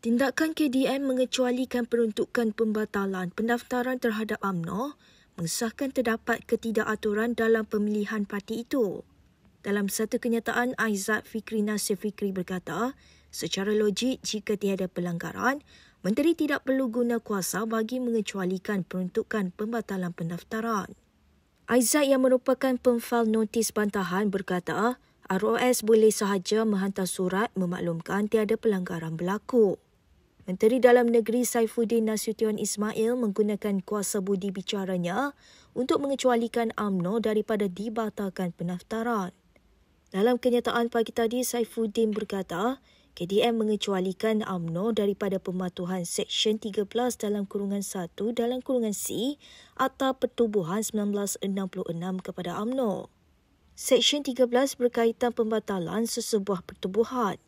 Tindakan KDM mengecualikan peruntukan pembatalan pendaftaran terhadap amno mengesahkan terdapat ketidakaturan dalam pemilihan parti itu. Dalam satu kenyataan, Aizat Fikri Nasir Fikri berkata, secara logik jika tiada pelanggaran, Menteri tidak perlu guna kuasa bagi mengecualikan peruntukan pembatalan pendaftaran. Aizat yang merupakan pemfal notis bantahan berkata, ROS boleh sahaja menghantar surat memaklumkan tiada pelanggaran berlaku. Menteri Dalam Negeri Saifuddin Nasution Ismail menggunakan kuasa budi bicaranya untuk mengecualikan AMNO daripada dibatalkan pendaftaran. Dalam kenyataan pagi tadi, Saifuddin berkata, KDM mengecualikan AMNO daripada pematuhan Seksyen 13 dalam kurungan 1 dalam kurungan C atau Pertubuhan 1966 kepada AMNO. Seksyen 13 berkaitan pembatalan sesebuah pertubuhan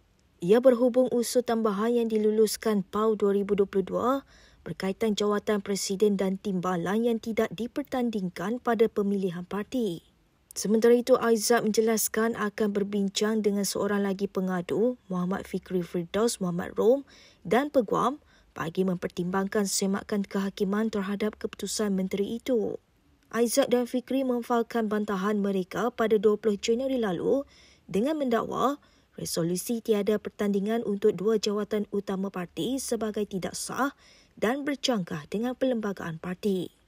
ia berhubung usul tambahan yang diluluskan PAU 2022 berkaitan jawatan presiden dan timbalan yang tidak dipertandingkan pada pemilihan parti. Sementara itu, Aizat menjelaskan akan berbincang dengan seorang lagi pengadu, Muhammad Fikri Firdaus Muhammad Rom dan Peguam bagi mempertimbangkan semakan kehakiman terhadap keputusan menteri itu. Aizat dan Fikri memfalkan bantahan mereka pada 20 Januari lalu dengan mendakwa resolusi tiada pertandingan untuk dua jawatan utama parti sebagai tidak sah dan bercanggah dengan perlembagaan parti.